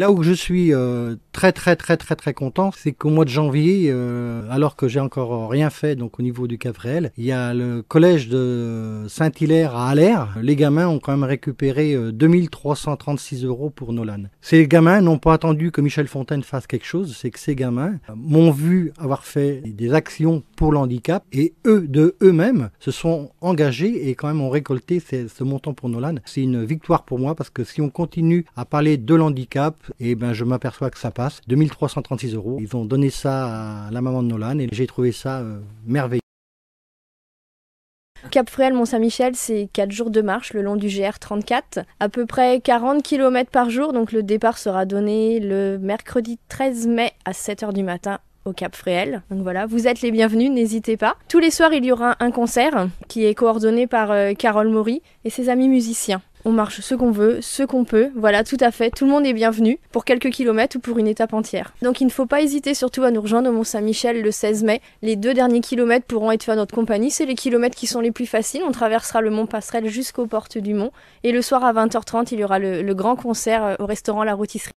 Là où je suis euh, très très très très très content, c'est qu'au mois de janvier, euh, alors que j'ai encore rien fait donc au niveau du CAF il y a le collège de Saint-Hilaire à Allaire. Les gamins ont quand même récupéré 2336 euh, euros pour Nolan. Ces gamins n'ont pas attendu que Michel Fontaine fasse quelque chose, c'est que ces gamins m'ont vu avoir fait des actions pour l'handicap et eux de eux-mêmes se sont engagés et quand même ont récolté ce montant pour Nolan. C'est une victoire pour moi parce que si on continue à parler de l'handicap, et eh ben je m'aperçois que ça passe. 2336 euros. Ils vont donner ça à la maman de Nolan et j'ai trouvé ça euh, merveilleux. Cap Fréal Mont-Saint-Michel, c'est 4 jours de marche le long du GR34, à peu près 40 km par jour. Donc le départ sera donné le mercredi 13 mai à 7h du matin au Cap Fréhel. Donc voilà, vous êtes les bienvenus, n'hésitez pas. Tous les soirs, il y aura un concert qui est coordonné par euh, Carole Maury et ses amis musiciens. On marche ce qu'on veut, ce qu'on peut, voilà, tout à fait, tout le monde est bienvenu, pour quelques kilomètres ou pour une étape entière. Donc il ne faut pas hésiter surtout à nous rejoindre au Mont-Saint-Michel le 16 mai. Les deux derniers kilomètres pourront être faits à notre compagnie, c'est les kilomètres qui sont les plus faciles, on traversera le Mont Passerelle jusqu'aux portes du Mont, et le soir à 20h30, il y aura le, le grand concert euh, au restaurant La Rôtisserie.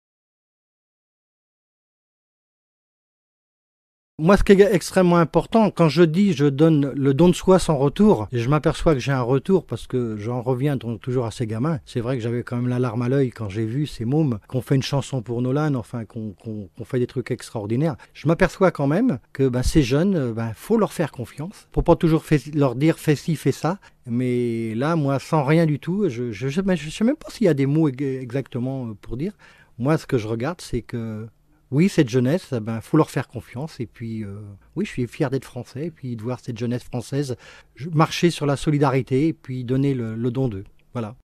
Moi, ce qui est extrêmement important, quand je dis je donne le don de soi sans retour, et je m'aperçois que j'ai un retour parce que j'en reviens donc toujours à ces gamins. C'est vrai que j'avais quand même la larme à l'œil quand j'ai vu ces mômes qu'on fait une chanson pour Nolan, enfin qu'on fait des trucs extraordinaires. Je m'aperçois quand même que ben, ces jeunes, il ben, faut leur faire confiance. Faut pas toujours leur dire fais ci, fais ça. Mais là, moi, sans rien du tout, je ne je, sais même pas s'il y a des mots exactement pour dire. Moi, ce que je regarde, c'est que oui, cette jeunesse, il eh ben, faut leur faire confiance. Et puis, euh, oui, je suis fier d'être français. Et puis, de voir cette jeunesse française marcher sur la solidarité et puis donner le, le don d'eux. Voilà.